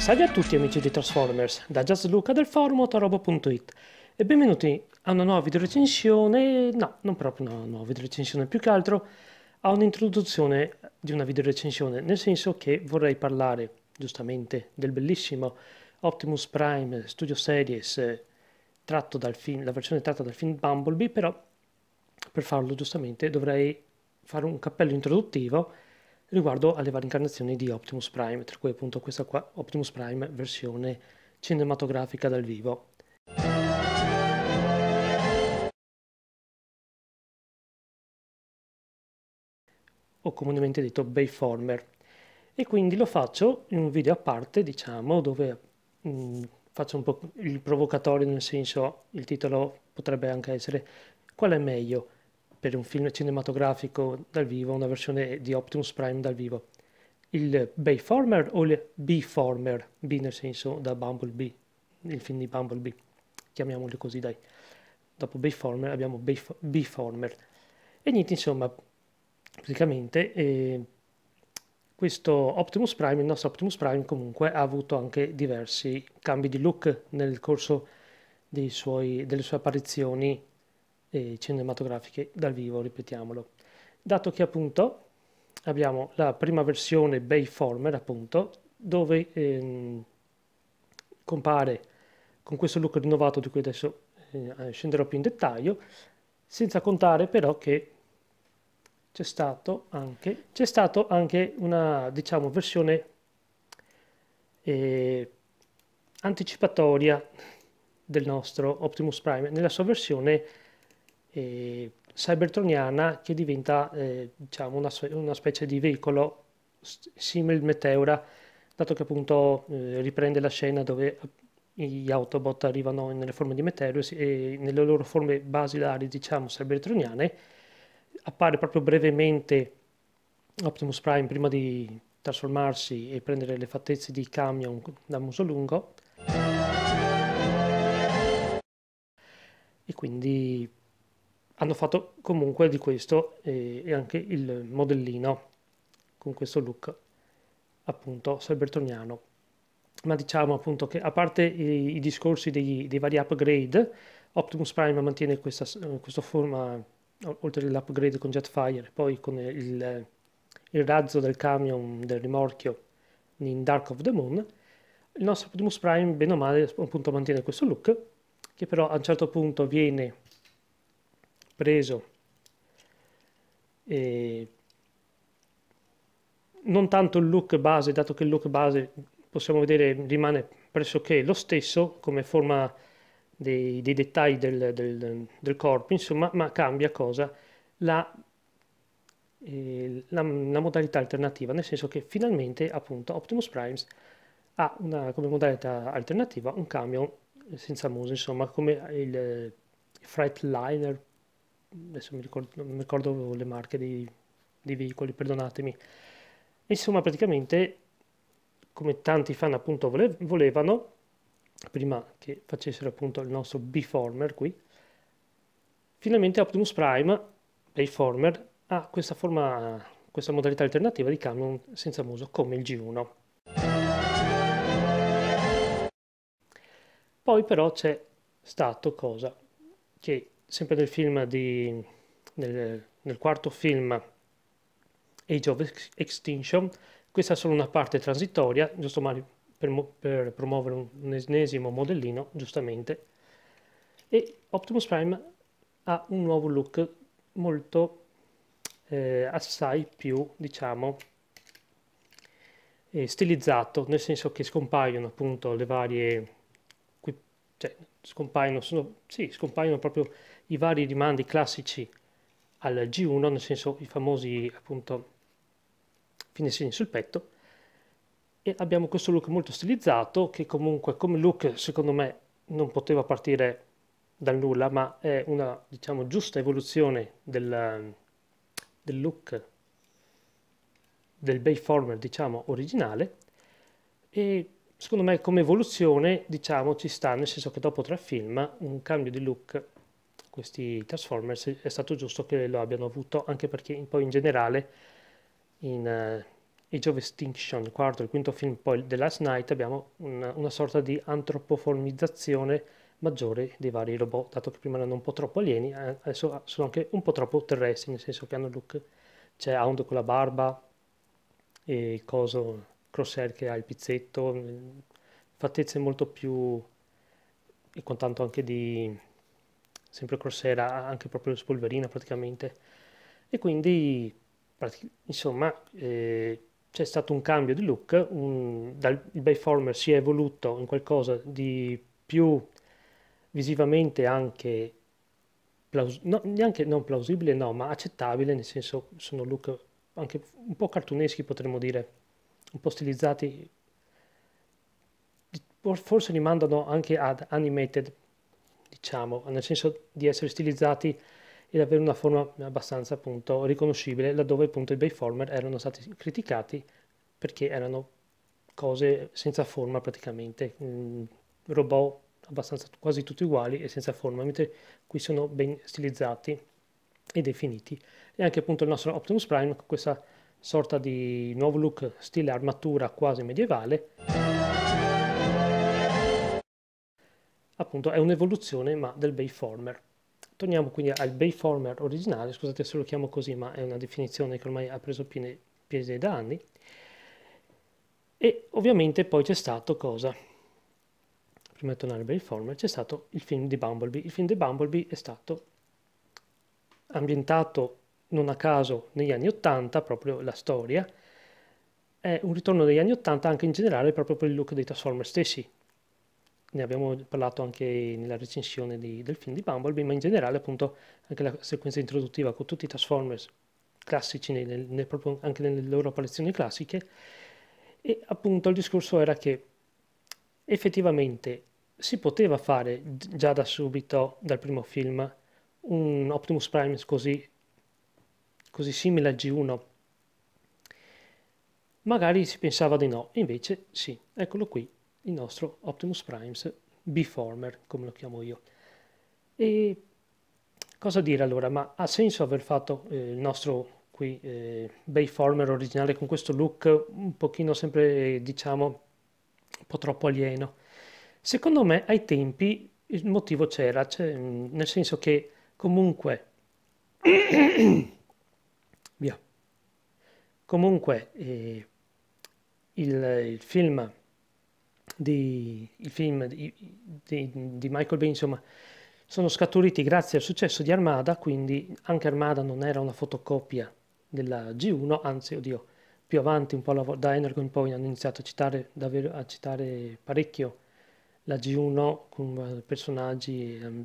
Salve a tutti amici di Transformers, da Luca del forum Torobo.it e benvenuti a una nuova videorecensione, no, non proprio una nuova videorecensione, più che altro a un'introduzione di una videorecensione, nel senso che vorrei parlare, giustamente, del bellissimo Optimus Prime Studio Series eh, tratto dal film, la versione tratta dal film Bumblebee, però per farlo giustamente dovrei fare un cappello introduttivo riguardo alle varie incarnazioni di Optimus Prime, tra cui appunto questa qua, Optimus Prime versione cinematografica dal vivo. o comunemente detto Bayformer e quindi lo faccio in un video a parte diciamo dove mh, mm, faccio un po' il provocatorio nel senso il titolo potrebbe anche essere qual è meglio per un film cinematografico dal vivo, una versione di Optimus Prime dal vivo. Il Bayformer o il B-Former? B nel senso da Bumblebee, il film di Bumblebee, chiamiamolo così dai. Dopo Bayformer abbiamo B-Former. E niente, insomma, praticamente eh, questo Optimus Prime, il nostro Optimus Prime comunque ha avuto anche diversi cambi di look nel corso suoi, delle sue apparizioni eh, cinematografiche dal vivo, ripetiamolo. Dato che appunto abbiamo la prima versione Bayformer appunto, dove ehm, compare con questo look rinnovato di cui adesso eh, scenderò più in dettaglio, senza contare però che c'è stato anche, c'è stato anche una diciamo, versione eh, anticipatoria del nostro Optimus Prime nella sua versione eh, cybertroniana che diventa eh, diciamo una, una, specie di veicolo simil Meteora, dato che appunto eh, riprende la scena dove eh, gli Autobot arrivano nelle forme di Meteoro e nelle loro forme basilari, diciamo, cybertroniane, appare proprio brevemente Optimus Prime prima di trasformarsi e prendere le fattezze di camion da muso lungo. E quindi hanno fatto comunque di questo e, e anche il modellino con questo look appunto salbertoniano ma diciamo appunto che a parte i, i discorsi dei, dei, vari upgrade, Optimus Prime mantiene questa, eh, questa forma, oltre all'upgrade con Jetfire, e poi con il, il, razzo del camion del rimorchio in Dark of the Moon, il nostro Optimus Prime bene o male appunto mantiene questo look, che però a un certo punto viene preso eh, non tanto il look base, dato che il look base possiamo vedere rimane pressoché lo stesso come forma dei, dei dettagli del, del, del, corpo, insomma, ma cambia cosa? La, eh, la, la, modalità alternativa, nel senso che finalmente appunto Optimus Primes ha una, come modalità alternativa un camion senza muso, insomma, come il, il eh, Freightliner adesso mi ricordo, non mi ricordo le marche dei, dei veicoli, perdonatemi. Insomma, praticamente, come tanti fan appunto volevano, prima che facessero appunto il nostro B-former qui, finalmente Optimus Prime, B-Former, ha questa, forma, questa modalità alternativa di camion senza muso come il G1. Poi però c'è stato cosa che sempre nel film di nel, nel quarto film Age of Extinction questa è solo una parte transitoria giusto per, per promuovere un, un esnesimo modellino giustamente e Optimus Prime ha un nuovo look molto eh, assai più diciamo eh, stilizzato nel senso che scompaiono appunto le varie cioè scompaiono sono sì scompaiono proprio i vari rimandi classici al G1, nel senso i famosi appunto fine segni sul petto, e abbiamo questo look molto stilizzato che comunque come look secondo me non poteva partire dal nulla, ma è una diciamo giusta evoluzione del, del look del Bayformer diciamo originale e secondo me come evoluzione diciamo ci sta nel senso che dopo tre film un cambio di look questi Transformers è stato giusto che lo abbiano avuto anche perché poi in generale in uh, Age of Extinction, il quarto e il quinto film poi The Last Night abbiamo una, una sorta di antropoformizzazione maggiore dei vari robot, dato che prima erano un po' troppo alieni, adesso sono anche un po' troppo terrestri, nel senso che hanno look, c'è Hound con la barba e il coso Crosshair che ha il pizzetto, mm, fattezze molto più e con tanto anche di sempre Corsera, anche proprio Spolverina praticamente. E quindi, insomma, eh, c'è stato un cambio di look, un, dal, il Bayformer si è evoluto in qualcosa di più visivamente anche, plaus, no, neanche non plausibile, no, ma accettabile, nel senso sono look anche un po' cartuneschi potremmo dire, un po' stilizzati, forse rimandano anche ad animated, diciamo, nel senso di essere stilizzati ed avere una forma abbastanza appunto riconoscibile, laddove appunto i Bayformer erano stati criticati perché erano cose senza forma praticamente, mm, robot abbastanza quasi tutti uguali e senza forma, mentre qui sono ben stilizzati e definiti. E anche appunto il nostro Optimus Prime con questa sorta di nuovo look stile armatura quasi medievale. appunto è un'evoluzione ma del Bayformer. Torniamo quindi al Bayformer originale, scusate se lo chiamo così ma è una definizione che ormai ha preso piede da anni, e ovviamente poi c'è stato cosa? Prima di tornare al Bayformer c'è stato il film di Bumblebee. Il film di Bumblebee è stato ambientato non a caso negli anni 80, proprio la storia, è un ritorno degli anni 80 anche in generale proprio per il look dei Transformers stessi, ne abbiamo parlato anche nella recensione di, del film di Bumblebee, ma in generale appunto anche la sequenza introduttiva con tutti i Transformers classici, nel, nel, anche nelle loro apparizioni classiche, e appunto il discorso era che effettivamente si poteva fare già da subito, dal primo film, un Optimus Prime così, così simile a G1. Magari si pensava di no, invece sì, eccolo qui, il nostro Optimus Primes B-Former, come lo chiamo io. E cosa dire allora? Ma ha senso aver fatto eh, il nostro qui eh, B-Former originale con questo look un pochino sempre, diciamo, un po' troppo alieno? Secondo me ai tempi il motivo c'era, cioè, nel senso che comunque... via. Comunque eh, il, il film di, il film di, di, di Michael Bay, insomma, sono scaturiti grazie al successo di Armada, quindi anche Armada non era una fotocopia della G1, anzi, oddio, più avanti, un po' la, da Energon poi, hanno iniziato a citare, davvero, a citare parecchio la G1 con eh, personaggi, ehm,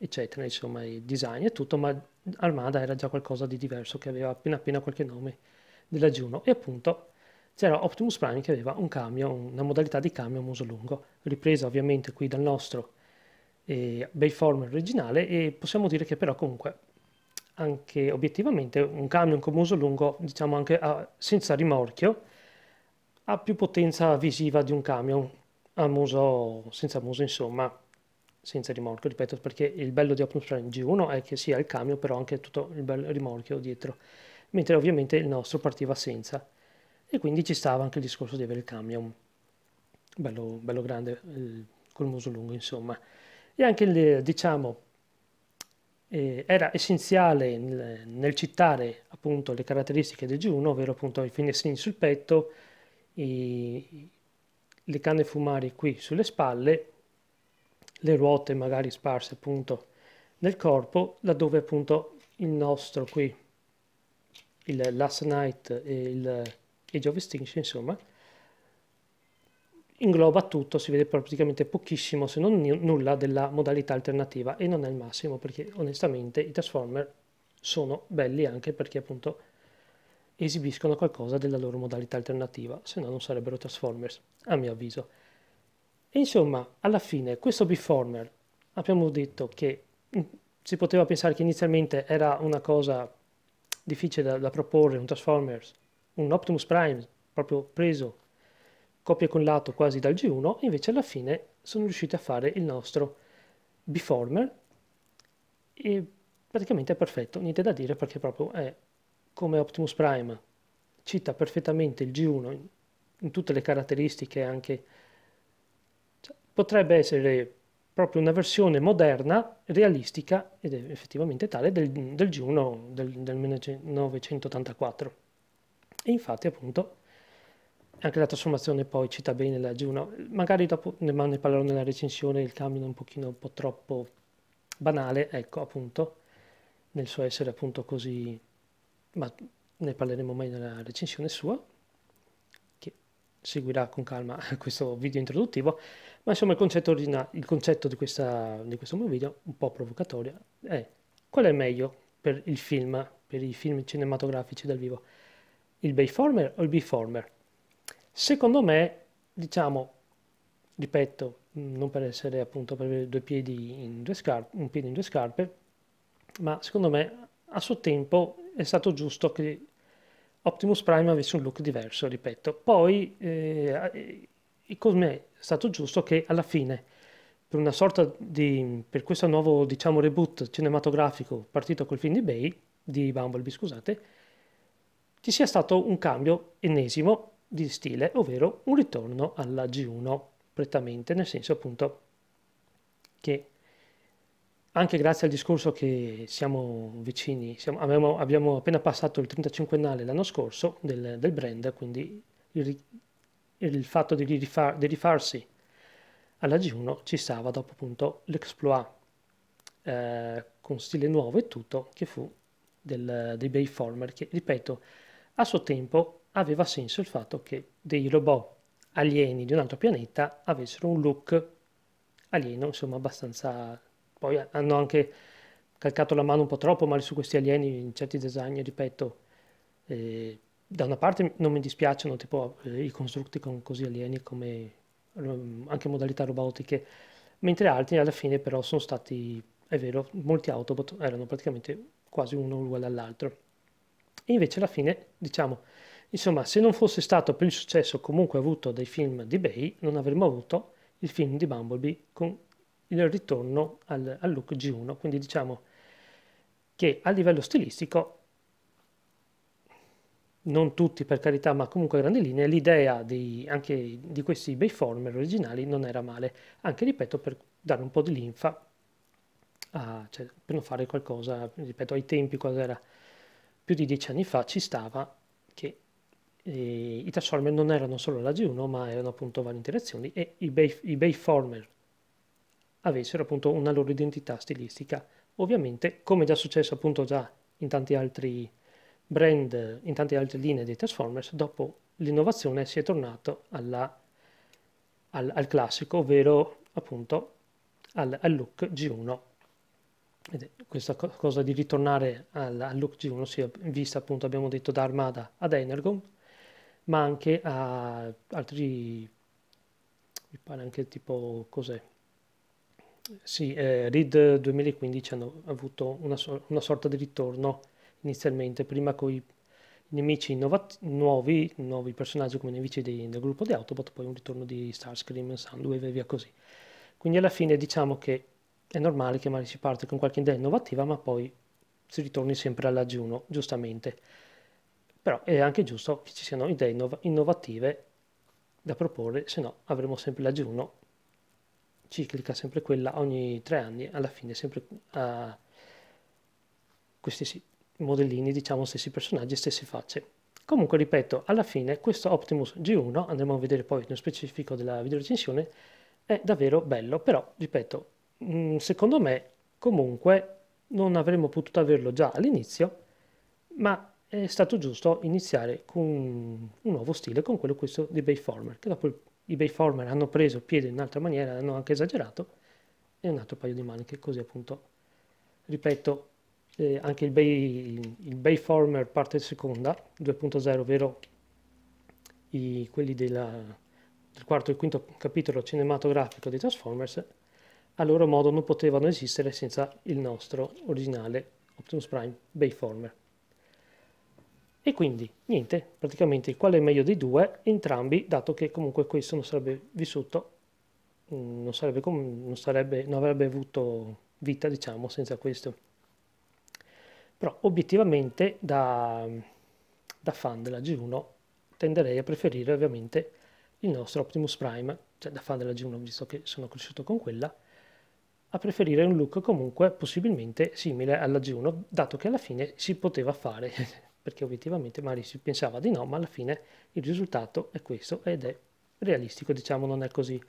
eccetera, insomma, i design e tutto, ma Armada era già qualcosa di diverso che aveva appena appena qualche nome della G1 e appunto c'era Optimus Prime che aveva un cambio, una modalità di camion a muso lungo, ripresa ovviamente qui dal nostro eh, Bayformer originale e possiamo dire che però comunque anche obiettivamente un camion con muso lungo, diciamo anche a, ah, senza rimorchio, ha più potenza visiva di un camion a muso, senza muso insomma, senza rimorchio, ripeto, perché il bello di Optimus Prime G1 è che sia il camion però anche tutto il bel rimorchio dietro, mentre ovviamente il nostro partiva senza e quindi ci stava anche il discorso di avere il camion bello, bello grande col muso lungo insomma e anche il, diciamo eh, era essenziale nel, nel, citare appunto le caratteristiche del G1 ovvero appunto i finestrini sul petto i, le canne fumari qui sulle spalle le ruote magari sparse appunto nel corpo laddove appunto il nostro qui il last night e il Age of Extinction, insomma, ingloba tutto, si vede praticamente pochissimo, se non nulla, della modalità alternativa e non è il massimo perché onestamente i Transformer sono belli anche perché appunto esibiscono qualcosa della loro modalità alternativa, se no non sarebbero Transformers, a mio avviso. E insomma, alla fine, questo Beformer, abbiamo detto che mm, si poteva pensare che inizialmente era una cosa difficile da, da proporre, un Transformers un Optimus Prime proprio preso copia con lato quasi dal G1, invece alla fine sono riusciti a fare il nostro Beformer e praticamente è perfetto, niente da dire perché proprio è come Optimus Prime, cita perfettamente il G1 in, in tutte le caratteristiche anche, cioè, potrebbe essere proprio una versione moderna, realistica ed effettivamente tale del, del G1 del, del 1984. E infatti appunto anche la trasformazione poi cita bene laggiù, Juno, magari dopo ne, ne parlerò nella recensione, il camion è un pochino un po' troppo banale, ecco appunto, nel suo essere appunto così, ma ne parleremo mai nella recensione sua, che seguirà con calma questo video introduttivo, ma insomma il concetto, il concetto di, questa, di questo mio video, un po' provocatorio, è qual è meglio per il film, per i film cinematografici dal vivo? il Bayformer o il Biformer? Secondo me, diciamo, ripeto, mm, non per essere appunto per avere due piedi in due scarpe, un piede in due scarpe, ma secondo me a suo tempo è stato giusto che Optimus Prime avesse un look diverso, ripeto. Poi eh, come è stato giusto che alla fine per una sorta di per questo nuovo diciamo reboot cinematografico partito col film di Bay di Bumblebee, scusate, ci sia stato un cambio ennesimo di stile, ovvero un ritorno alla G1 prettamente, nel senso appunto che anche grazie al discorso che siamo vicini, siamo, abbiamo, abbiamo, appena passato il 35ennale l'anno scorso del, del brand, quindi il, il fatto di, rifar, di, rifarsi alla G1 ci stava dopo appunto l'exploit eh, con stile nuovo e tutto che fu del, dei Bayformer che ripeto a suo tempo aveva senso il fatto che dei robot alieni di un altro pianeta avessero un look alieno, insomma, abbastanza... Poi hanno anche calcato la mano un po' troppo, male su questi alieni in certi design, ripeto, eh, da una parte non mi dispiacciono tipo eh, i Constructicon così alieni come ehm, anche modalità robotiche, mentre altri alla fine però sono stati, è vero, molti Autobot erano praticamente quasi uno uguale all'altro. E invece alla fine, diciamo, insomma, se non fosse stato per il successo comunque avuto dai film di Bay, non avremmo avuto il film di Bumblebee con il ritorno al, al look G1. Quindi diciamo che a livello stilistico, non tutti per carità, ma comunque a grandi linee, l'idea di, anche di questi Bayformer originali non era male, anche ripeto per dare un po' di linfa, a, cioè, per non fare qualcosa, ripeto, ai tempi cosa era più di dieci anni fa ci stava che eh, i transformer non erano solo la G1 ma erano appunto varie interazioni e i, bay, i Bayformer avessero appunto una loro identità stilistica. Ovviamente, come già successo appunto già in tanti altri brand, in tante altre linee dei Transformers, dopo l'innovazione si è tornato alla, al, al classico, ovvero appunto al, al look G1 questa cosa di ritornare al look G1, ossia vista appunto abbiamo detto da Armada ad Energon, ma anche a altri, mi pare anche tipo cos'è, sì, eh, Reed 2015 hanno avuto una, una, sorta di ritorno inizialmente, prima con i nemici innovati, nuovi, nuovi personaggi come nemici dei, del gruppo di Autobot, poi un ritorno di Starscream, Soundwave e via così. Quindi alla fine diciamo che è normale che magari si parte con qualche idea innovativa, ma poi si ritorni sempre alla G1, giustamente. Però è anche giusto che ci siano idee innov- innovative da proporre, se no avremo sempre la G1 ciclica, sempre quella ogni tre anni, alla fine sempre uh, questi sì, modellini, diciamo stessi personaggi, stesse facce. Comunque, ripeto, alla fine questo Optimus G1, andremo a vedere poi nello specifico della videorecensione, è davvero bello, però, ripeto, Mm, secondo me comunque non avremmo potuto averlo già all'inizio, ma è stato giusto iniziare con un nuovo stile, con quello questo di Bayformer, che dopo i Bayformer hanno preso piede in un'altra maniera, hanno anche esagerato, e un altro paio di maniche, così appunto, ripeto, eh, anche il, Bay, il Bayformer parte seconda, 2.0, ovvero i, quelli della, del quarto e quinto capitolo cinematografico dei Transformers, a loro modo non potevano esistere senza il nostro originale Optimus Prime Bayformer. E quindi, niente, praticamente qual è meglio dei due? Entrambi, dato che comunque questo non sarebbe vissuto, mm, non, sarebbe, non, sarebbe, non avrebbe avuto vita, diciamo, senza questo. Però obiettivamente da, da fan della G1 tenderei a preferire ovviamente il nostro Optimus Prime, cioè da fan della G1 visto che sono cresciuto con quella, a preferire un look comunque possibilmente simile alla G1, dato che alla fine si poteva fare, perché obiettivamente magari si pensava di no, ma alla fine il risultato è questo ed è realistico, diciamo, non è così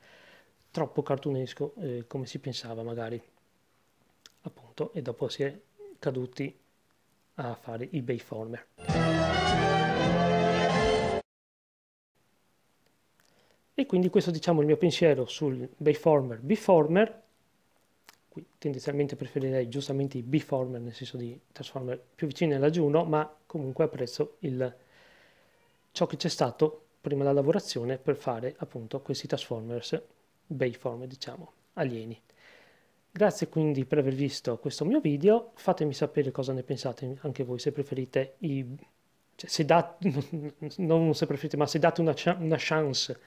troppo cartunesco eh, come si pensava magari. Appunto, e dopo si è caduti a fare i Bayformer. E quindi questo diciamo è il mio pensiero sul Bayformer Biformer Qui tendenzialmente preferirei giustamente i B-former, nel senso di transformer più vicini alla 1 ma comunque apprezzo il, ciò che c'è stato prima della lavorazione per fare appunto questi transformers, Bayformer diciamo, alieni. Grazie quindi per aver visto questo mio video, fatemi sapere cosa ne pensate anche voi se preferite i... Cioè, se date, non se preferite, ma se date una, una chance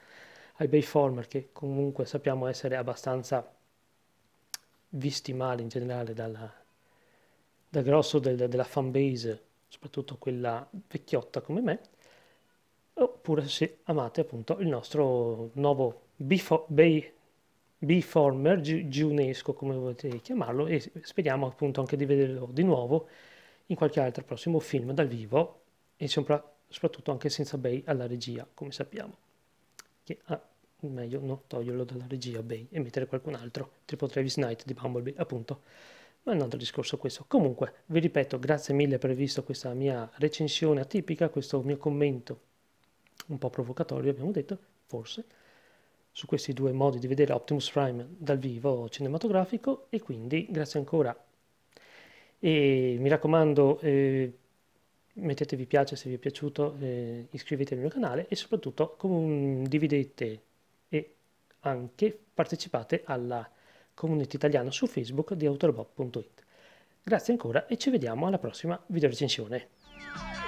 ai Bayformer che comunque sappiamo essere abbastanza visti male in generale dalla, dal grosso del, della fanbase, soprattutto quella vecchiotta come me, oppure se amate appunto il nostro nuovo bifo, bei, Giunesco, come volete chiamarlo, e speriamo appunto anche di vederlo di nuovo in qualche altro prossimo film dal vivo e sopra, soprattutto anche senza Bay alla regia, come sappiamo, che ha meglio no, toglierlo dalla regia Bay e mettere qualcun altro, tipo Travis Knight di Bumblebee, appunto. Ma è un altro discorso questo. Comunque, vi ripeto, grazie mille per aver visto questa mia recensione atipica, questo mio commento un po' provocatorio, abbiamo detto, forse, su questi due modi di vedere Optimus Prime dal vivo cinematografico e quindi grazie ancora. E mi raccomando... Eh, mettete piace se vi è piaciuto, eh, iscrivetevi al mio canale e soprattutto condividete anche partecipate alla community italiana su Facebook di autorobob.it. Grazie ancora e ci vediamo alla prossima videorecensione.